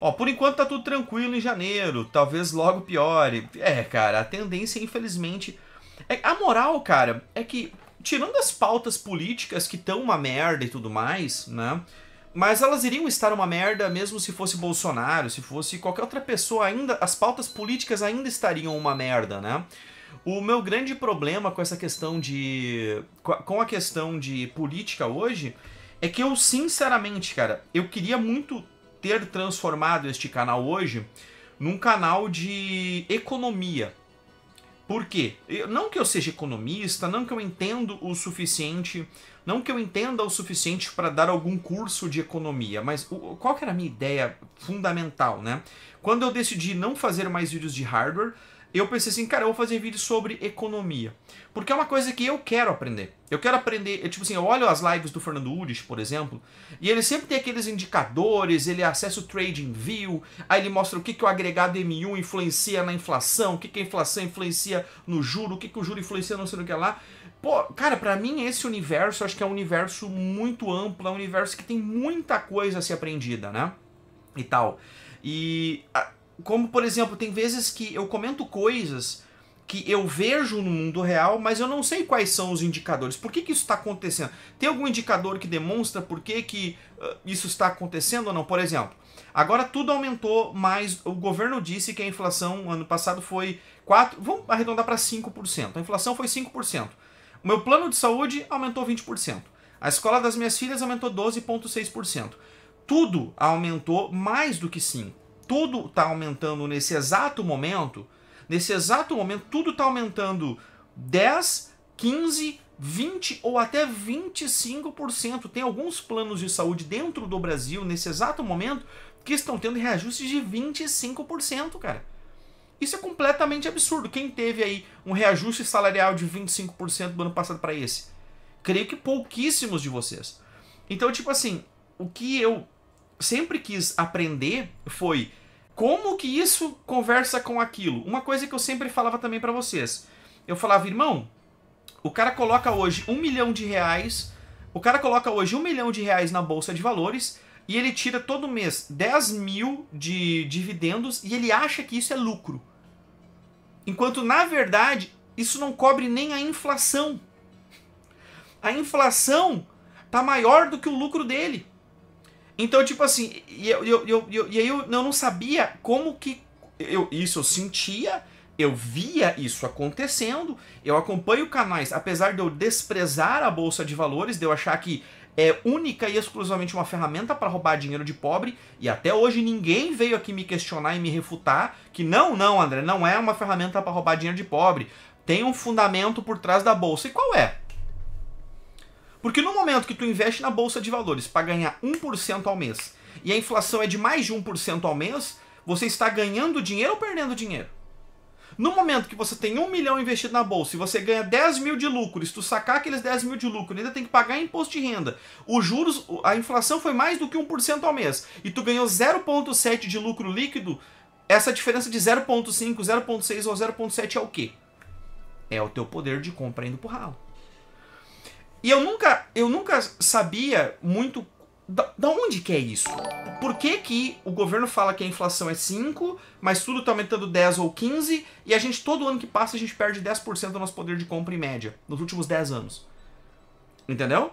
Ó, por enquanto tá tudo tranquilo em janeiro, talvez logo piore. É, cara, a tendência, infelizmente. É, a moral, cara, é que, tirando as pautas políticas que estão uma merda e tudo mais, né? Mas elas iriam estar uma merda mesmo se fosse Bolsonaro, se fosse qualquer outra pessoa ainda. As pautas políticas ainda estariam uma merda, né? O meu grande problema com essa questão de. com a questão de política hoje é que eu, sinceramente, cara, eu queria muito ter transformado este canal hoje num canal de economia. Por quê? não que eu seja economista, não que eu entendo o suficiente, não que eu entenda o suficiente para dar algum curso de economia, mas qual que era a minha ideia fundamental, né? Quando eu decidi não fazer mais vídeos de hardware, eu pensei assim, cara, eu vou fazer vídeo sobre economia. Porque é uma coisa que eu quero aprender. Eu quero aprender, eu, tipo assim, eu olho as lives do Fernando Udes, por exemplo, e ele sempre tem aqueles indicadores, ele acessa o Trading View, aí ele mostra o que, que o agregado M1 influencia na inflação, o que, que a inflação influencia no juro, o que, que o juro influencia não sei o que lá. Pô, cara, para mim esse universo, acho que é um universo muito amplo, é um universo que tem muita coisa a ser aprendida, né? E tal. E como, por exemplo, tem vezes que eu comento coisas que eu vejo no mundo real, mas eu não sei quais são os indicadores. Por que, que isso está acontecendo? Tem algum indicador que demonstra por que, que uh, isso está acontecendo ou não? Por exemplo, agora tudo aumentou, mas o governo disse que a inflação ano passado foi 4, vamos arredondar para 5%. A inflação foi 5%. O meu plano de saúde aumentou 20%. A escola das minhas filhas aumentou 12,6%. Tudo aumentou mais do que 5% tudo está aumentando nesse exato momento. Nesse exato momento, tudo está aumentando 10, 15, 20 ou até 25%. Tem alguns planos de saúde dentro do Brasil, nesse exato momento, que estão tendo reajustes de 25%, cara. Isso é completamente absurdo. Quem teve aí um reajuste salarial de 25% do ano passado para esse? Creio que pouquíssimos de vocês. Então, tipo assim, o que eu sempre quis aprender foi como que isso conversa com aquilo. Uma coisa que eu sempre falava também para vocês. Eu falava, irmão, o cara coloca hoje um milhão de reais, o cara coloca hoje um milhão de reais na bolsa de valores e ele tira todo mês 10 mil de dividendos e ele acha que isso é lucro. Enquanto na verdade isso não cobre nem a inflação. A inflação tá maior do que o lucro dele. Então, tipo assim, e, eu, eu, eu, e aí eu, não sabia como que. Eu, isso eu sentia, eu via isso acontecendo, eu acompanho canais, apesar de eu desprezar a bolsa de valores, de eu achar que é única e exclusivamente uma ferramenta para roubar dinheiro de pobre, e até hoje ninguém veio aqui me questionar e me refutar que não, não, André, não é uma ferramenta para roubar dinheiro de pobre. Tem um fundamento por trás da bolsa. E qual é? Porque no momento que tu investe na bolsa de valores para ganhar 1% ao mês e a inflação é de mais de 1% ao mês, você está ganhando dinheiro ou perdendo dinheiro? No momento que você tem 1 milhão investido na bolsa e você ganha 10 mil de lucro, se tu sacar aqueles 10 mil de lucro ainda tem que pagar imposto de renda, os juros, a inflação foi mais do que 1% ao mês e tu ganhou 0,7 de lucro líquido, essa diferença de 0,5, 0,6 ou 0,7 é o quê? É o teu poder de compra indo pro ralo. E eu nunca, eu nunca sabia muito da, da onde que é isso. Por que, que o governo fala que a inflação é 5, mas tudo está aumentando 10 ou 15, e a gente, todo ano que passa, a gente perde 10% do nosso poder de compra em média, nos últimos 10 anos. Entendeu?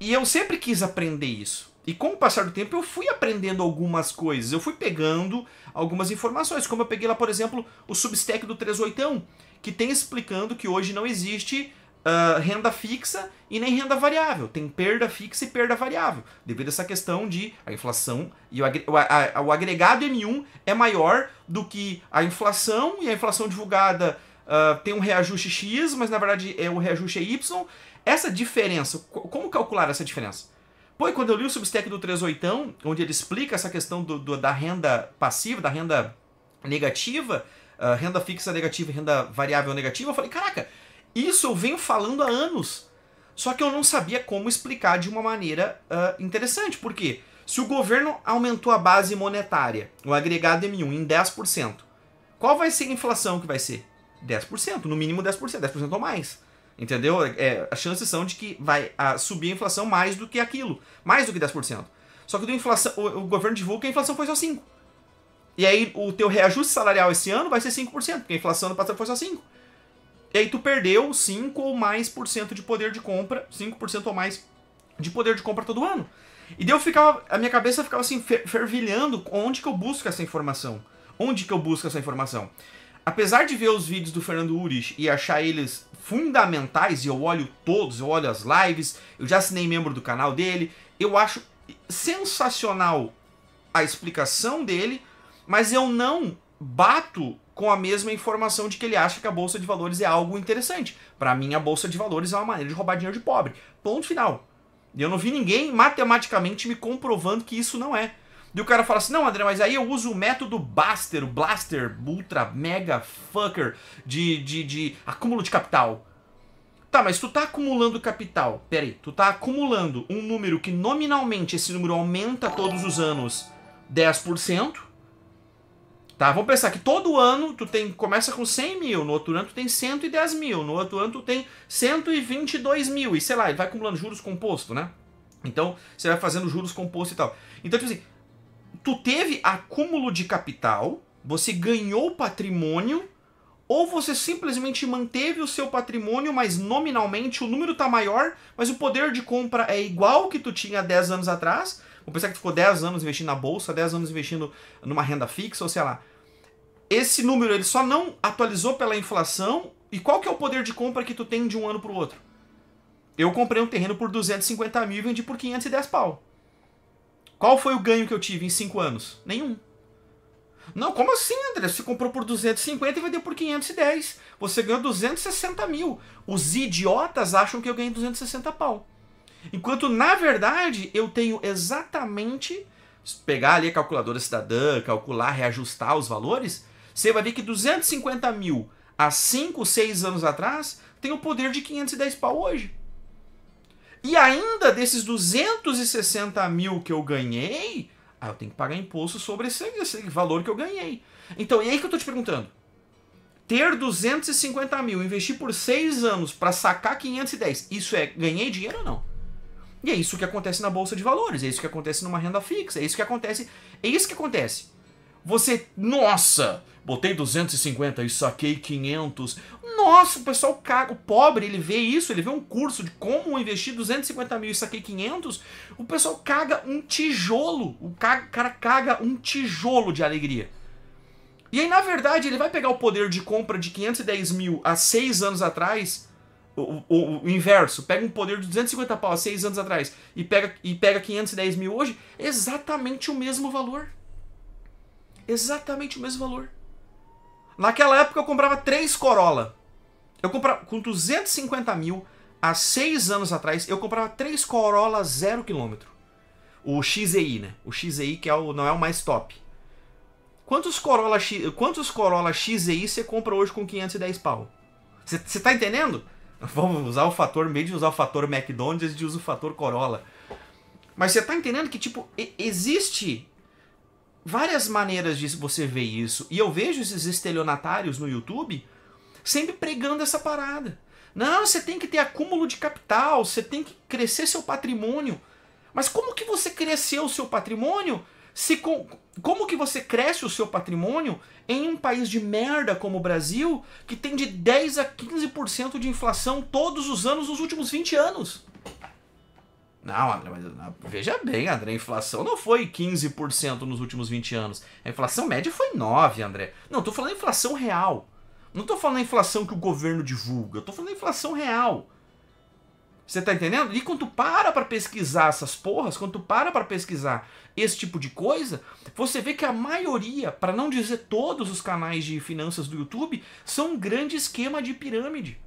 E eu sempre quis aprender isso. E com o passar do tempo eu fui aprendendo algumas coisas, eu fui pegando algumas informações, como eu peguei lá, por exemplo, o Substack do 381, que tem explicando que hoje não existe uh, renda fixa e nem renda variável. Tem perda fixa e perda variável, devido a essa questão de a inflação e o, agre o agregado M1 é maior do que a inflação e a inflação divulgada uh, tem um reajuste X, mas na verdade é o reajuste é Y. Essa diferença, como calcular essa diferença? Pô, e quando eu li o Substack do 38, onde ele explica essa questão do, do da renda passiva, da renda negativa, uh, renda fixa negativa e renda variável negativa, eu falei, caraca, isso eu venho falando há anos. Só que eu não sabia como explicar de uma maneira uh, interessante. Por quê? Se o governo aumentou a base monetária, o agregado M1, em 10%, qual vai ser a inflação que vai ser? 10%, no mínimo 10%, 10% ou mais. Entendeu? É, as chances são de que vai a, ah, subir a inflação mais do que aquilo, mais do que 10%. Só que do inflação, o, o governo divulga que a inflação foi só 5%. E aí o teu reajuste salarial esse ano vai ser 5%, porque a inflação no passado foi só 5%. E aí tu perdeu 5 ou mais por cento de poder de compra, 5% ou mais de poder de compra todo ano. E daí eu ficava, a minha cabeça ficava assim, fervilhando, onde que eu busco essa informação? Onde que eu busco essa informação? Apesar de ver os vídeos do Fernando Urich e achar eles fundamentais, e eu olho todos, eu olho as lives, eu já assinei membro do canal dele, eu acho sensacional a explicação dele, mas eu não bato com a mesma informação de que ele acha que a bolsa de valores é algo interessante. Para mim, a bolsa de valores é uma maneira de roubar dinheiro de pobre. Ponto final. eu não vi ninguém matematicamente me comprovando que isso não é. E o cara fala assim: não, André, mas aí eu uso o método Buster, o Blaster, Ultra Mega Fucker de, de, de acúmulo de capital. Tá, mas tu tá acumulando capital. Pera aí, tu tá acumulando um número que nominalmente esse número aumenta todos os anos 10%. Tá, vamos pensar que todo ano tu tem começa com 100 mil, no outro ano tu tem 110 mil, no outro ano tu tem 122 mil, e sei lá, ele vai acumulando juros composto, né? Então, você vai fazendo juros composto e tal. Então, tipo assim, tu teve acúmulo de capital, você ganhou patrimônio, ou você simplesmente manteve o seu patrimônio, mas nominalmente o número tá maior, mas o poder de compra é igual que tu tinha 10 anos atrás, vamos pensar que tu ficou 10 anos investindo na bolsa, 10 anos investindo numa renda fixa, ou sei lá esse número ele só não atualizou pela inflação. E qual que é o poder de compra que tu tem de um ano para o outro? Eu comprei um terreno por 250 mil e vendi por 510 pau. Qual foi o ganho que eu tive em 5 anos? Nenhum. Não, como assim, André? Você comprou por 250 e vendeu por 510. Você ganhou 260 mil. Os idiotas acham que eu ganhei 260 pau. Enquanto, na verdade, eu tenho exatamente. Pegar ali a calculadora cidadã, calcular, reajustar os valores, você vai ver que 250 mil há 5, 6 anos atrás tem o poder de 510 pau hoje. E ainda desses 260 mil que eu ganhei, ah, eu tenho que pagar imposto sobre esse, esse valor que eu ganhei. Então, e aí que eu estou te perguntando. Ter 250 mil, investir por 6 anos para sacar 510, isso é ganhei dinheiro ou não? E é isso que acontece na bolsa de valores, é isso que acontece numa renda fixa, é isso que acontece, é isso que acontece. Você, nossa, Botei 250 e saquei 500. Nossa, o pessoal caga. O pobre, ele vê isso, ele vê um curso de como investir 250 mil e saquei 500. O pessoal caga um tijolo. O cara caga um tijolo de alegria. E aí, na verdade, ele vai pegar o poder de compra de 510 mil há seis anos atrás. O, o, o, inverso, pega um poder de 250 pau há seis anos atrás e pega, e pega 510 mil hoje, exatamente o mesmo valor. Exatamente o mesmo valor. Naquela época eu comprava três Corolla. Eu comprava com 250 mil, há seis anos atrás, eu comprava três Corolla zero quilômetro. O XEI, né? O XEI que é o, não é o mais top. Quantos Corolla, quantos Corolla XEI você compra hoje com 510 pau? Você tá entendendo? Vamos usar o fator, meio de usar o fator McDonald's, de usar o fator Corolla. Mas você tá entendendo que, tipo, existe várias maneiras de você ver isso. E eu vejo esses estelionatários no YouTube sempre pregando essa parada. Não, você tem que ter acúmulo de capital, você tem que crescer seu patrimônio. Mas como que você cresceu o seu patrimônio? Se com, como que você cresce o seu patrimônio em um país de merda como o Brasil, que tem de 10 a 15% de inflação todos os anos nos últimos 20 anos? Não, André, mas ah, veja bem, André, a inflação não foi 15% nos últimos 20 anos. A inflação média foi 9%, André. Não, estou falando inflação real. Não estou falando inflação que o governo divulga, estou falando inflação real. Você está entendendo? E quando tu para para pesquisar essas porras, quando tu para para pesquisar esse tipo de coisa, você vê que a maioria, para não dizer todos os canais de finanças do YouTube, são um grande esquema de pirâmide.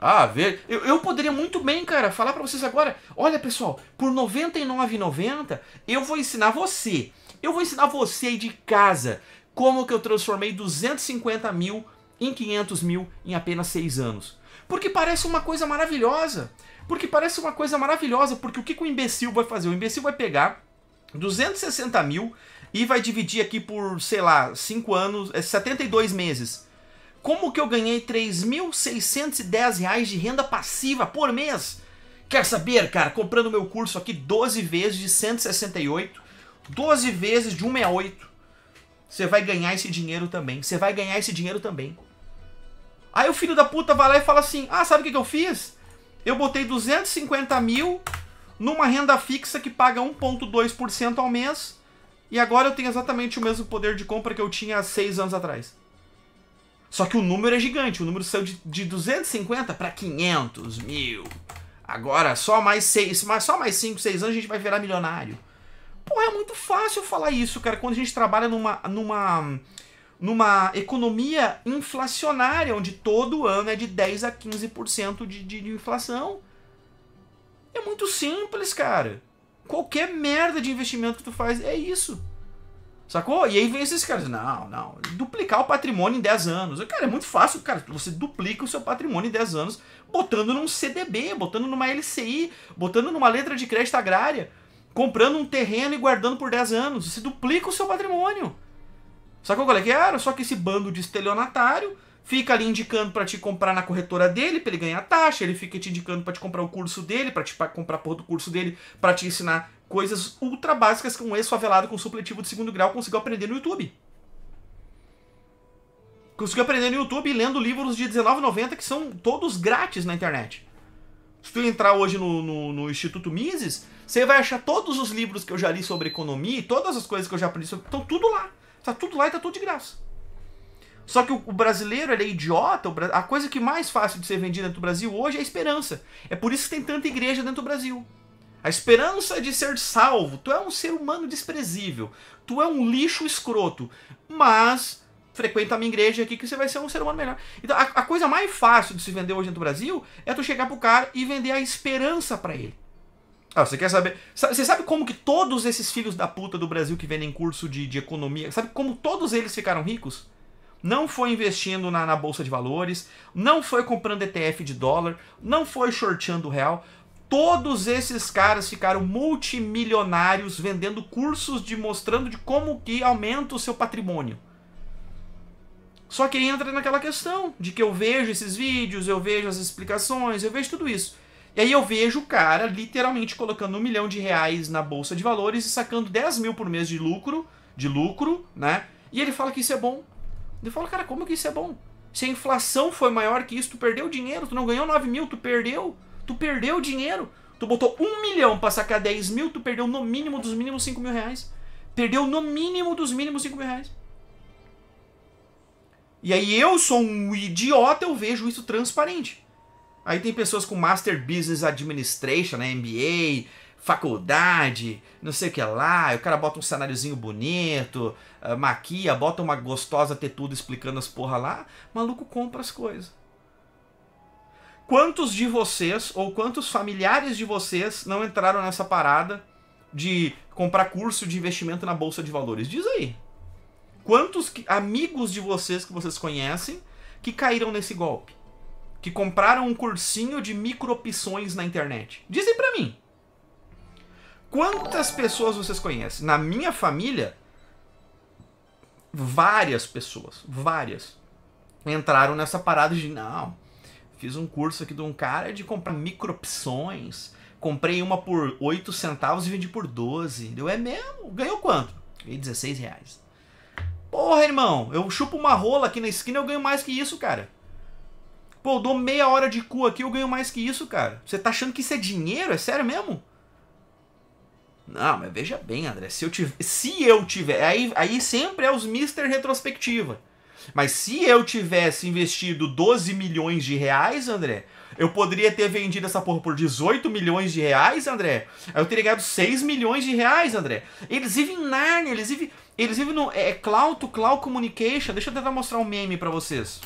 Ah, ver. Eu, eu poderia muito bem, cara, falar para vocês agora. Olha, pessoal, por R$ 99,90 eu vou ensinar você. Eu vou ensinar você aí de casa como que eu transformei 250 mil em 500 mil em apenas 6 anos. Porque parece uma coisa maravilhosa. Porque parece uma coisa maravilhosa. Porque o que, que o imbecil vai fazer? O imbecil vai pegar 260 mil e vai dividir aqui por, sei lá, 5 anos, 72 é meses. Como que eu ganhei 3.610 reais de renda passiva por mês? Quer saber, cara? Comprando meu curso aqui 12 vezes de 168, 12 vezes de 168, você vai ganhar esse dinheiro também. Você vai ganhar esse dinheiro também. Aí o filho da puta vai lá e fala assim: Ah, sabe o que, que eu fiz? Eu botei 250 mil numa renda fixa que paga 1,2% ao mês. E agora eu tenho exatamente o mesmo poder de compra que eu tinha há 6 anos atrás. Só que o número é gigante. O número saiu de, de 250 para 500 mil. Agora, só mais 6, só mais 5, 6 anos a gente vai virar milionário. Pô, é muito fácil falar isso, cara, quando a gente trabalha numa, numa, numa economia inflacionária, onde todo ano é de 10 a 15% de, de, de inflação. É muito simples, cara. Qualquer merda de investimento que tu faz é isso. Sacou? E aí vem esses caras, não, não, duplicar o patrimônio em 10 anos. Cara, é muito fácil, cara, você duplica o seu patrimônio em 10 anos botando num CDB, botando numa LCI, botando numa letra de crédito agrária, comprando um terreno e guardando por 10 anos. Você duplica o seu patrimônio. Sacou qual é que era? Só que esse bando de estelionatário fica ali indicando para te comprar na corretora dele, para ele ganhar taxa, ele fica te indicando para te comprar o curso dele, para te pra comprar a porra do curso dele, para te ensinar coisas ultra básicas que um ex-favelado com supletivo de segundo grau conseguiu aprender no YouTube. Conseguiu aprender no YouTube lendo livros de R$19,90 que são todos grátis na internet. Se tu entrar hoje no, no, no Instituto Mises, você vai achar todos os livros que eu já li sobre economia e todas as coisas que eu já aprendi sobre. Estão tudo lá. está tudo lá e está tudo de graça. Só que o, o brasileiro é idiota. A coisa que mais fácil de ser vendida dentro do Brasil hoje é a esperança. É por isso que tem tanta igreja dentro do Brasil. A esperança de ser salvo. Tu é um ser humano desprezível. Tu é um lixo escroto. Mas frequenta a minha igreja aqui que você vai ser um ser humano melhor. Então, a, a coisa mais fácil de se vender hoje no Brasil é tu chegar pro cara e vender a esperança para ele. Ah, você quer saber? Você sabe como que todos esses filhos da puta do Brasil que vendem curso de, de economia, sabe como todos eles ficaram ricos? Não foi investindo na, na bolsa de valores, não foi comprando ETF de dólar, não foi shorteando o real, Todos esses caras ficaram multimilionários vendendo cursos de mostrando de como que aumenta o seu patrimônio. Só que entra naquela questão de que eu vejo esses vídeos, eu vejo as explicações, eu vejo tudo isso. E aí eu vejo o cara literalmente colocando um milhão de reais na bolsa de valores e sacando 10 mil por mês de lucro, de lucro, né? E ele fala que isso é bom. Ele fala, cara, como que isso é bom? Se a inflação foi maior que isso, tu perdeu dinheiro, tu não ganhou 9 mil, tu perdeu. Tu perdeu dinheiro. Tu botou um milhão pra sacar 10 mil, tu perdeu no mínimo dos mínimos 5 mil reais. Perdeu no mínimo dos mínimos 5 mil reais. E aí eu sou um idiota, eu vejo isso transparente. Aí tem pessoas com Master Business Administration, né, MBA, faculdade, não sei o que lá. o cara bota um cenáriozinho bonito, ah, maquia, bota uma gostosa ter tudo explicando as porra lá. O maluco compra as coisas. Quantos de vocês ou quantos familiares de vocês não entraram nessa parada de comprar curso de investimento na bolsa de valores? Diz aí. Quantos amigos de vocês que vocês conhecem que caíram nesse golpe? Que compraram um cursinho de micro opções na internet? Dizem para mim. Quantas pessoas vocês conhecem? Na minha família, várias pessoas, várias entraram nessa parada de não, Fiz um curso aqui de um cara de comprar micro opções. Comprei uma por 8 centavos e vendi por 12. Deu, é mesmo? Ganhou quanto? Ganhei 16 reais. Porra, irmão, eu chupo uma rola aqui na esquina eu ganho mais que isso, cara. Pô, eu dou meia hora de cu aqui eu ganho mais que isso, cara. Você tá achando que isso é dinheiro? É sério mesmo? Não, mas veja bem, André, se eu tiver, se eu tiver, aí, aí sempre é os Mister Retrospectiva. Mas se eu tivesse investido 12 milhões de reais, André, eu poderia ter vendido essa porra por 18 milhões de reais, André. Aí eu teria ganhado 6 milhões de reais, André. Eles vivem em Narnia, eles vivem, eles vivem no. É, é Cloud to Cloud Communication. Deixa eu tentar mostrar um meme pra vocês.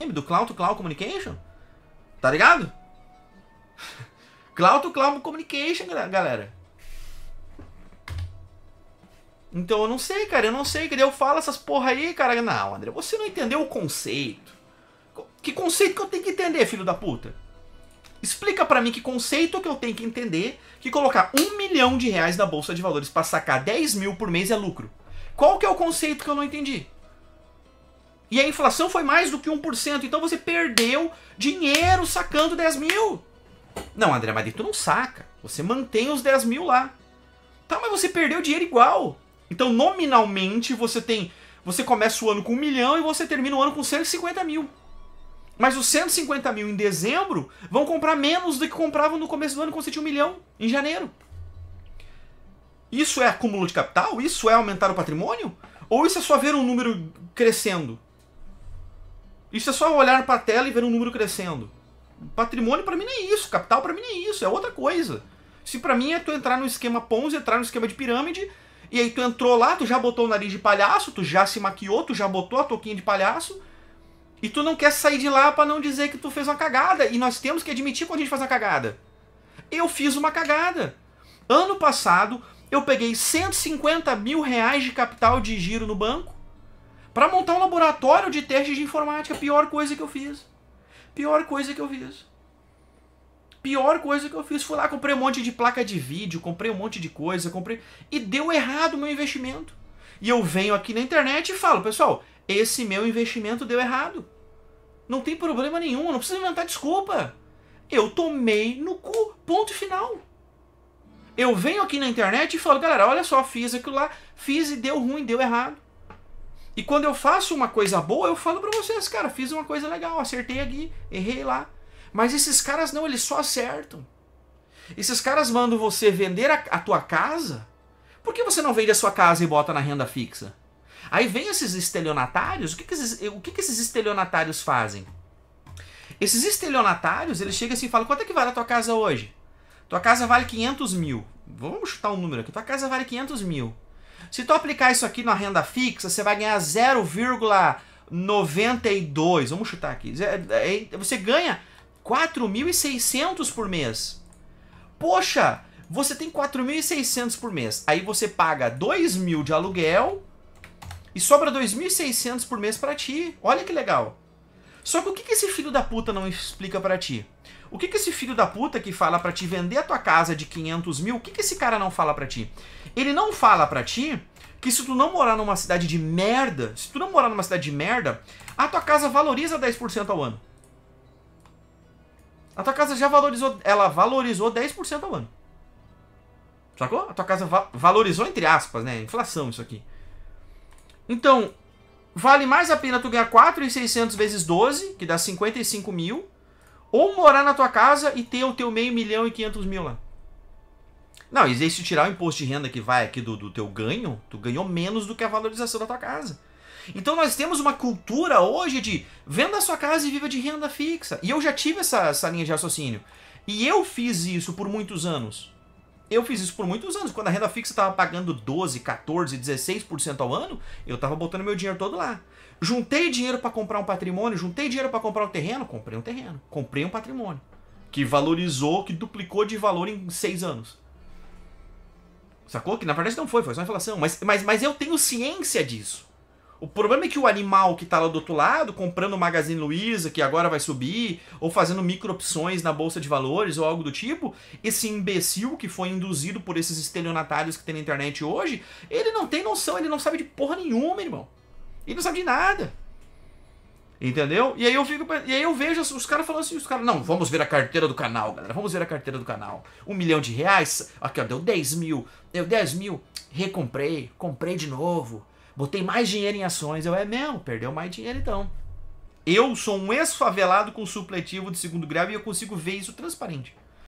Meme do Cloud to Cloud Communication? Tá ligado? Cloud to Cloud Communication, galera. Então eu não sei, cara, eu não sei. Que eu falo essas porra aí, cara. Não, André, você não entendeu o conceito. Que conceito que eu tenho que entender, filho da puta? Explica para mim que conceito que eu tenho que entender que colocar um milhão de reais na bolsa de valores para sacar 10 mil por mês é lucro. Qual que é o conceito que eu não entendi? E a inflação foi mais do que 1%, então você perdeu dinheiro sacando 10 mil. Não, André, mas tu não saca. Você mantém os 10 mil lá. Tá, mas você perdeu dinheiro igual. Então, nominalmente, você tem. Você começa o ano com um milhão e você termina o ano com 150 mil. Mas os 150 mil em dezembro vão comprar menos do que compravam no começo do ano quando você tinha um milhão, em janeiro. Isso é acúmulo de capital? Isso é aumentar o patrimônio? Ou isso é só ver um número crescendo? Isso é só olhar para a tela e ver um número crescendo. Patrimônio para mim não é isso, capital para mim não é isso, é outra coisa. Se para mim é tu entrar no esquema Ponzi, entrar no esquema de pirâmide e aí tu entrou lá, tu já botou o nariz de palhaço, tu já se maquiou, tu já botou a touquinha de palhaço. E tu não quer sair de lá para não dizer que tu fez uma cagada. E nós temos que admitir quando a gente faz uma cagada. Eu fiz uma cagada. Ano passado, eu peguei 150 mil reais de capital de giro no banco para montar um laboratório de testes de informática. Pior coisa que eu fiz. Pior coisa que eu fiz. Pior coisa que eu fiz foi lá, comprei um monte de placa de vídeo, comprei um monte de coisa, comprei. E deu errado o meu investimento. E eu venho aqui na internet e falo, pessoal, esse meu investimento deu errado. Não tem problema nenhum, não precisa inventar desculpa. Eu tomei no cu, ponto final. Eu venho aqui na internet e falo, galera, olha só, fiz aquilo lá, fiz e deu ruim, deu errado. E quando eu faço uma coisa boa, eu falo para vocês, cara, fiz uma coisa legal, acertei aqui, errei lá. Mas esses caras não, eles só acertam. Esses caras mandam você vender a, a tua casa. Por que você não vende a sua casa e bota na renda fixa? Aí vem esses estelionatários. O que, que, esses, o que, que esses estelionatários fazem? Esses estelionatários, eles chegam assim e falam: quanto é que vale a tua casa hoje? Tua casa vale 500 mil. Vamos chutar um número aqui. Tua casa vale 500 mil. Se tu aplicar isso aqui na renda fixa, você vai ganhar 0,92. Vamos chutar aqui. É, é, você ganha 4.600 por mês. Poxa, você tem 4.600 por mês. Aí você paga 2.000 de aluguel e sobra 2.600 por mês para ti. Olha que legal. Só que o que, que esse filho da puta não explica para ti? O que, que esse filho da puta que fala para te vender a tua casa de 500 mil, o que, que esse cara não fala para ti? Ele não fala para ti que se tu não morar numa cidade de merda, se tu não morar numa cidade de merda, a tua casa valoriza 10% ao ano. A tua casa já valorizou. Ela valorizou 10% ao ano. Sacou? A tua casa va valorizou, entre aspas, né? Inflação, isso aqui. Então, vale mais a pena tu ganhar 4,600 vezes 12, que dá 55 mil, ou morar na tua casa e ter o teu meio milhão e 500 mil lá. Não, e se tirar o imposto de renda que vai aqui do, do teu ganho, tu ganhou menos do que a valorização da tua casa. Então nós temos uma cultura hoje de venda a sua casa e viva de renda fixa. E eu já tive essa, essa linha de raciocínio. E eu fiz isso por muitos anos. Eu fiz isso por muitos anos. Quando a renda fixa estava pagando 12, 14, 16% ao ano, eu estava botando meu dinheiro todo lá. Juntei dinheiro para comprar um patrimônio, juntei dinheiro para comprar um terreno, comprei um terreno, comprei um patrimônio. Que valorizou, que duplicou de valor em seis anos. Sacou? Que na verdade não foi, foi só inflação. Mas, mas, mas eu tenho ciência disso. O problema é que o animal que está lá do outro lado, comprando o Magazine Luiza, que agora vai subir, ou fazendo micro opções na bolsa de valores ou algo do tipo, esse imbecil que foi induzido por esses estelionatários que tem na internet hoje, ele não tem noção, ele não sabe de porra nenhuma, irmão. Ele não sabe de nada. Entendeu? E aí eu fico. E aí eu vejo os caras falando assim, os caras, não, vamos ver a carteira do canal, galera. Vamos ver a carteira do canal. Um milhão de reais. Aqui, ó, deu 10 mil. Deu 10 mil. Recomprei, comprei de novo. Botei mais dinheiro em ações. Eu, é mesmo, perdeu mais dinheiro então. Eu sou um ex-favelado com supletivo de segundo grau e eu consigo ver isso transparente.